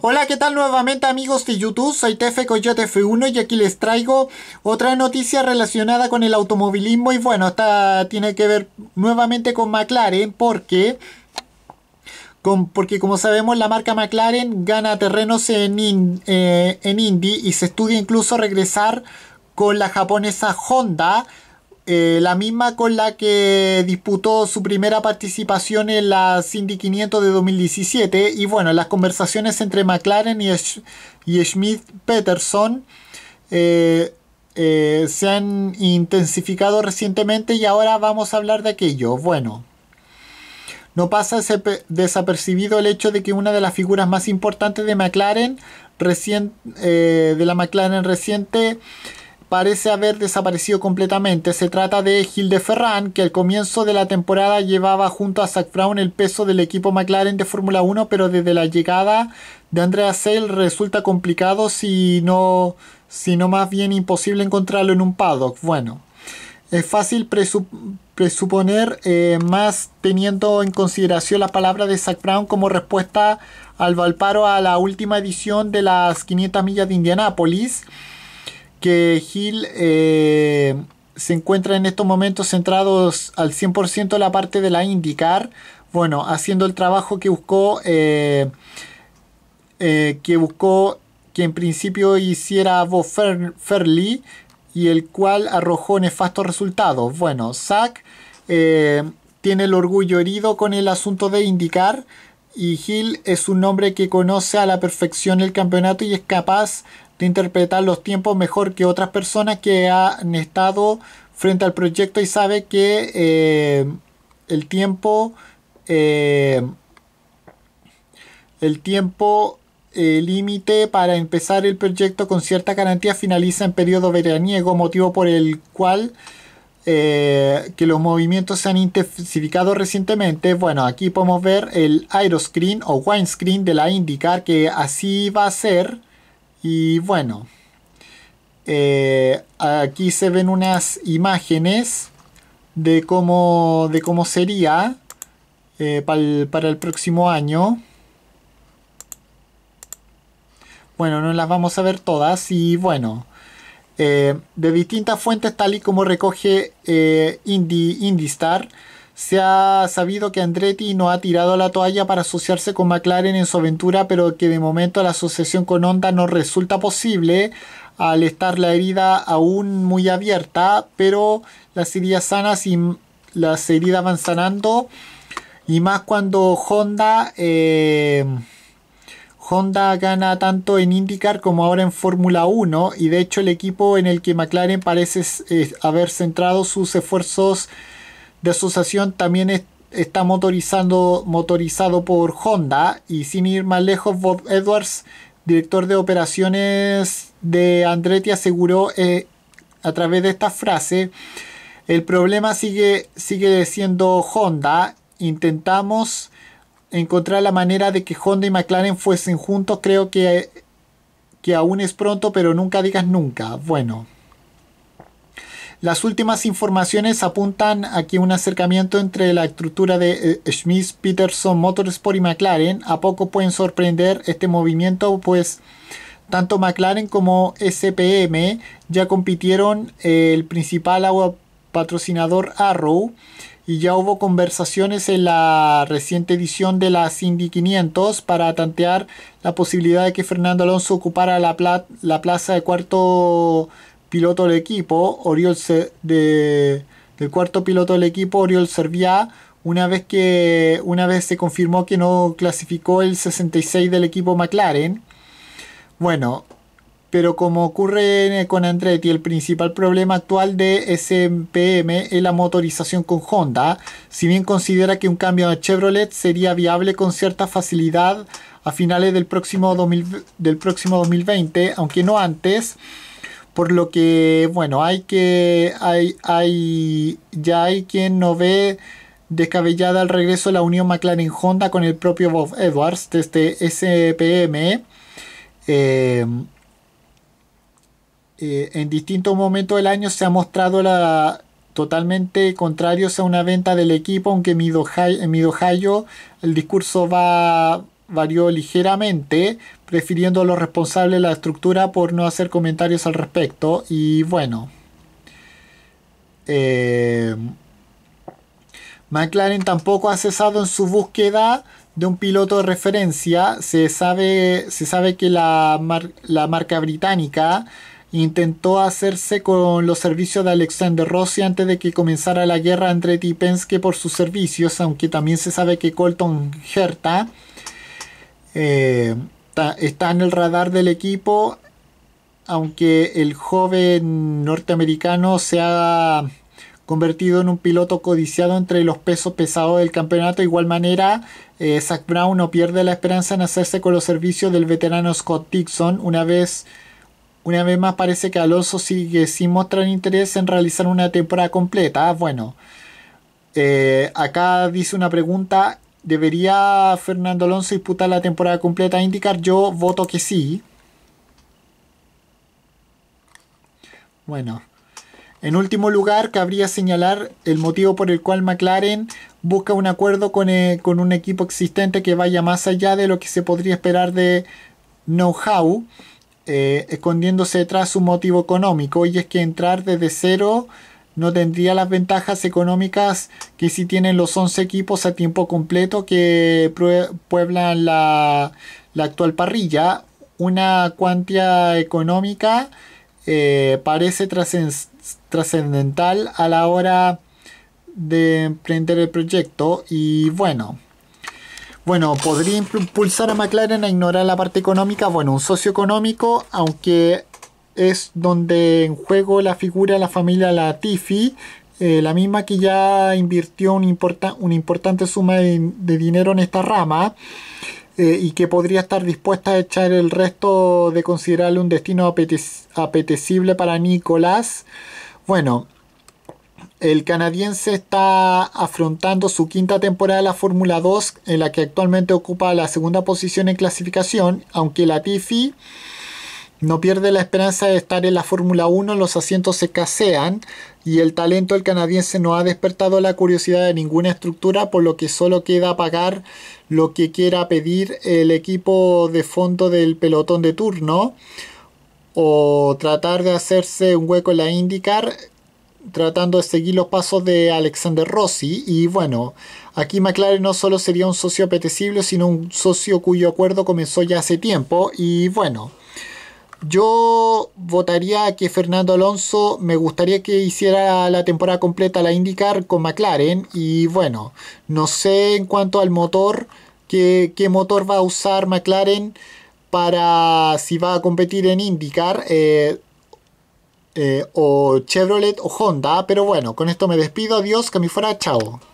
Hola, ¿qué tal nuevamente amigos de YouTube? Soy Tefe Coyote F1 y aquí les traigo otra noticia relacionada con el automovilismo y bueno, esta tiene que ver nuevamente con McLaren porque... Con, porque como sabemos la marca McLaren gana terrenos en, eh, en Indy y se estudia incluso regresar con la japonesa Honda eh, la misma con la que disputó su primera participación en la Cindy 500 de 2017. Y bueno, las conversaciones entre McLaren y, Schmidt Peterson eh, eh, se han intensificado recientemente y ahora vamos a hablar de aquello. Bueno. No pasa desapercibido el hecho de que una de las figuras más importantes de McLaren, de la McLaren reciente, parece haber desaparecido completamente. Se trata de Ferran, que al comienzo de la temporada llevaba junto a Zach Brown el peso del equipo McLaren de Fórmula 1, pero desde la llegada de Andrea Sale resulta complicado, si no, más bien imposible encontrarlo en un paddock. Bueno, es fácil presuponer eh, más teniendo en consideración la palabra de Zach Brown como respuesta al Valparo a la última edición de las 500 millas de Indianápolis que Gil eh, se encuentra en estos momentos centrados al 100% en la parte de la IndyCar, bueno, haciendo el trabajo que buscó, eh, eh, que en principio hiciera Bob y el cual arrojó nefastos resultados. Bueno, Zach tiene el orgullo herido con el asunto de IndyCar, y Gil es un hombre que conoce a la perfección el campeonato y es capaz de interpretar los tiempos mejor que otras personas que han estado frente al proyecto y sabe que eh, el tiempo eh, el tiempo eh, límite para empezar el proyecto con cierta garantía finaliza en periodo veraniego motivo por el cual eh, que los movimientos se han intensificado recientemente. Bueno, aquí podemos ver el aeroscreen o windscreen de la IndyCar, que así va a ser. Y bueno, eh, aquí se ven unas imágenes de cómo, de cómo sería eh, para el próximo año. Bueno, no las vamos a ver todas y bueno. Eh, de distintas fuentes, tal y como recoge eh, Indie, se ha sabido que Andretti no ha tirado la toalla para asociarse con McLaren en su aventura, pero que de momento la asociación con Honda no resulta posible al estar la herida aún muy abierta, pero las heridas sanas y las heridas van sanando, y más cuando Honda... Eh, Honda gana tanto en IndyCar como ahora en Fórmula 1 y de hecho el equipo en el que McLaren parece eh, haber centrado sus esfuerzos de asociación también está motorizado por Honda y sin ir más lejos Bob Edwards, director de operaciones de Andretti, aseguró eh, a través de esta frase el problema sigue, sigue siendo Honda intentamos encontrar la manera de que Honda y McLaren fuesen juntos, creo que, aún es pronto, pero nunca digas nunca. Bueno. Las últimas informaciones apuntan Aquí un acercamiento entre la estructura de eh, Smith Peterson, Motorsport y McLaren a poco pueden sorprender este movimiento, pues tanto McLaren como SPM ya compitieron eh, el principal agua patrocinador Arrow y ya hubo conversaciones en la reciente edición de las Indy 500 para tantear la posibilidad de que Fernando Alonso ocupara la, la plaza de cuarto piloto del equipo, Oriol de, del cuarto piloto del equipo, Oriol Serviá, una vez, que, una vez se confirmó que no clasificó el 66 del equipo McLaren. Bueno, pero como ocurre con Andretti, el principal problema actual de SMPM es la motorización con Honda, si bien considera que un cambio a Chevrolet sería viable con cierta facilidad a finales del próximo, 2020, aunque no antes, por lo que, bueno, hay que, hay, hay, ya hay quien no ve descabellada el regreso la unión McLaren-Honda con el propio Bob Edwards desde SPM. Eh, eh, en distintos momentos del año se ha mostrado la, totalmente contrario a una venta del equipo, aunque en Ohio el discurso va, varió ligeramente, prefiriendo a los responsables de la estructura por no hacer comentarios al respecto. Y bueno. Eh, McLaren tampoco ha cesado en su búsqueda de un piloto de referencia. Se sabe, se sabe que la marca británica Intentó hacerse con los servicios de Alexander Rossi antes de que comenzara la guerra entre Tipenske por sus servicios, aunque también se sabe que Colton Herta eh, está en el radar del equipo, aunque el joven norteamericano se ha convertido en un piloto codiciado entre los pesos pesados del campeonato. De igual manera, eh, Brown no pierde la esperanza en hacerse con los servicios del veterano Scott Dixon una vez una vez más parece que Alonso sigue sin mostrar interés en realizar una temporada completa. Ah, bueno. Eh, acá dice una pregunta. ¿Debería Fernando Alonso disputar la temporada completa indicar Yo voto que sí. Bueno. En último lugar, cabría señalar el motivo por el cual McLaren busca un acuerdo con, eh, con un equipo existente que vaya más allá de lo que se podría esperar de know-how eh, escondiéndose tras un motivo económico y es que entrar desde cero no tendría las ventajas económicas que si tienen los 11 equipos a tiempo completo que pueblan la, actual parrilla. Una cuantía económica eh, parece trascendental a la hora de emprender el proyecto y bueno, bueno, podría impulsar a McLaren a ignorar la parte económica, bueno, un socio económico, aunque es donde en juego la figura de la familia Latifi, eh, la misma que ya invirtió una importante suma de, dinero en esta rama eh, y que podría estar dispuesta a echar el resto de considerarle un destino apetecible para Nicolás. Bueno, el canadiense está afrontando su quinta temporada de la Fórmula 2, en la que actualmente ocupa la segunda posición en clasificación, aunque la Tiffy no pierde la esperanza de estar en la Fórmula 1, los asientos se casean y el talento del canadiense no ha despertado la curiosidad de ninguna estructura, por lo que solo queda pagar lo que quiera pedir el equipo de fondo del pelotón de turno o tratar de hacerse un hueco en la IndyCar tratando de seguir los pasos de Alexander Rossi y bueno, aquí McLaren no solo sería un socio apetecible, sino un socio cuyo acuerdo comenzó ya hace tiempo y bueno, yo votaría que Fernando Alonso me gustaría que hiciera la temporada completa la IndyCar con McLaren y bueno, no sé en cuanto al motor, qué, motor va a usar McLaren para si va a competir en IndyCar. Eh, eh, o Chevrolet o Honda. Pero bueno, con esto me despido. Adiós, que me fuera. Chao.